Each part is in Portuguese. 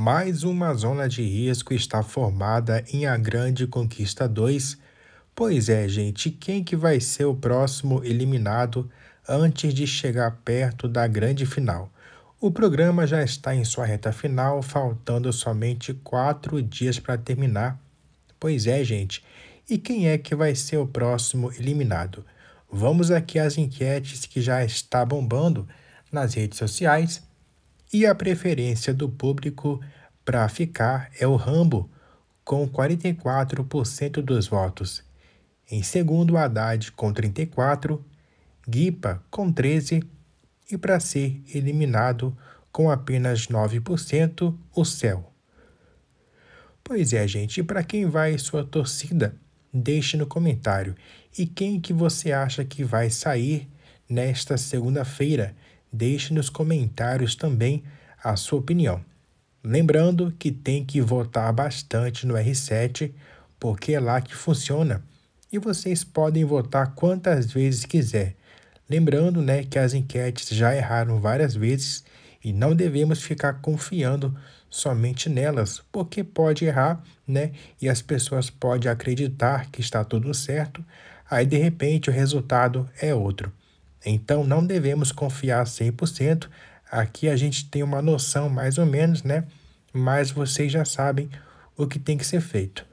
mais uma zona de risco está formada em A Grande Conquista 2. Pois é, gente, quem que vai ser o próximo eliminado antes de chegar perto da grande final? O programa já está em sua reta final, faltando somente quatro dias para terminar. Pois é, gente, e quem é que vai ser o próximo eliminado? Vamos aqui às enquetes que já está bombando nas redes sociais e a preferência do público para ficar é o Rambo, com 44% dos votos. Em segundo, Haddad, com 34%, Guipa, com 13%, e para ser eliminado, com apenas 9%, o Céu. Pois é, gente, para quem vai sua torcida? Deixe no comentário. E quem que você acha que vai sair nesta segunda-feira? Deixe nos comentários também a sua opinião. Lembrando que tem que votar bastante no R7, porque é lá que funciona. E vocês podem votar quantas vezes quiser. Lembrando né, que as enquetes já erraram várias vezes e não devemos ficar confiando somente nelas, porque pode errar, né? E as pessoas podem acreditar que está tudo certo, aí de repente o resultado é outro. Então não devemos confiar 100%. Aqui a gente tem uma noção mais ou menos, né? Mas vocês já sabem o que tem que ser feito.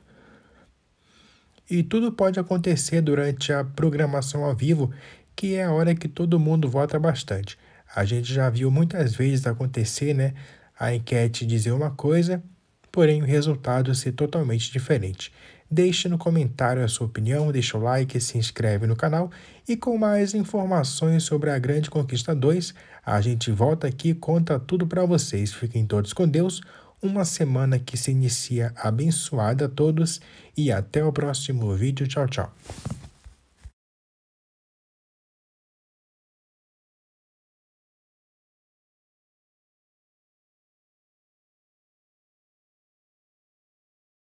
E tudo pode acontecer durante a programação ao vivo, que é a hora que todo mundo vota bastante. A gente já viu muitas vezes acontecer, né? A enquete dizer uma coisa porém o resultado é ser totalmente diferente. Deixe no comentário a sua opinião, deixa o like, se inscreve no canal e com mais informações sobre a Grande Conquista 2, a gente volta aqui e conta tudo para vocês. Fiquem todos com Deus, uma semana que se inicia abençoada a todos e até o próximo vídeo. Tchau, tchau.